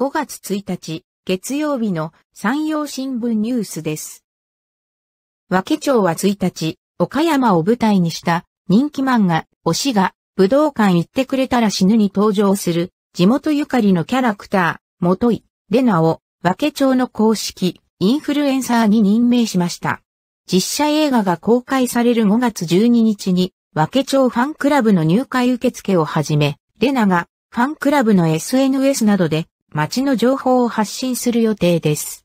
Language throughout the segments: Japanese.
5月1日、月曜日の山陽新聞ニュースです。和気町は1日、岡山を舞台にした人気漫画、推しが武道館行ってくれたら死ぬに登場する地元ゆかりのキャラクター、元井、レナを和気町の公式、インフルエンサーに任命しました。実写映画が公開される5月12日に、和気町ファンクラブの入会受付をはじめ、レナがファンクラブの SNS などで街の情報を発信する予定です。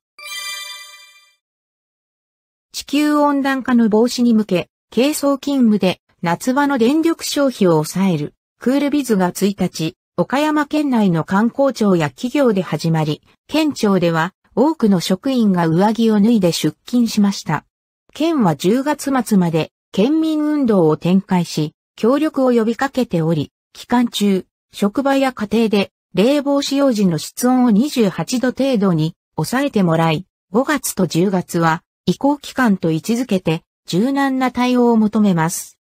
地球温暖化の防止に向け、軽装勤務で夏場の電力消費を抑える、クールビズが1日、岡山県内の観光庁や企業で始まり、県庁では多くの職員が上着を脱いで出勤しました。県は10月末まで県民運動を展開し、協力を呼びかけており、期間中、職場や家庭で冷房使用時の室温を28度程度に抑えてもらい、5月と10月は移行期間と位置づけて柔軟な対応を求めます。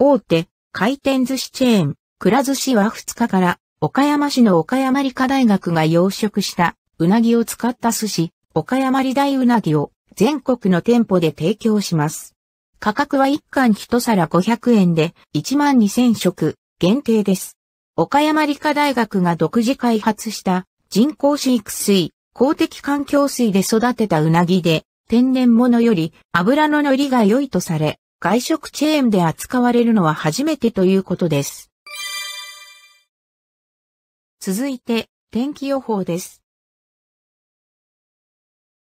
大手回転寿司チェーン、くら寿司は2日から岡山市の岡山理科大学が養殖したうなぎを使った寿司、岡山理大うなぎを全国の店舗で提供します。価格は1貫1皿500円で1万2000食、限定です。岡山理科大学が独自開発した人工飼育水、公的環境水で育てたうなぎで、天然物より油の乗りが良いとされ、外食チェーンで扱われるのは初めてということです。続いて、天気予報です。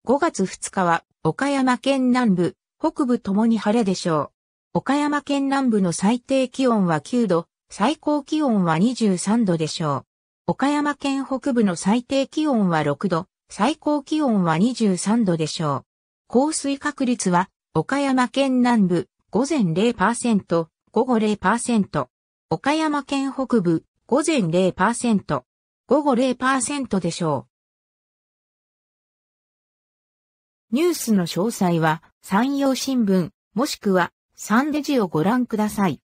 5月2日は、岡山県南部、北部ともに晴れでしょう。岡山県南部の最低気温は9度、最高気温は23度でしょう。岡山県北部の最低気温は6度、最高気温は23度でしょう。降水確率は、岡山県南部、午前0%、午後0%。岡山県北部、午前0%、午後0%でしょう。ニュースの詳細は、山陽新聞、もしくは、サンデジをご覧ください。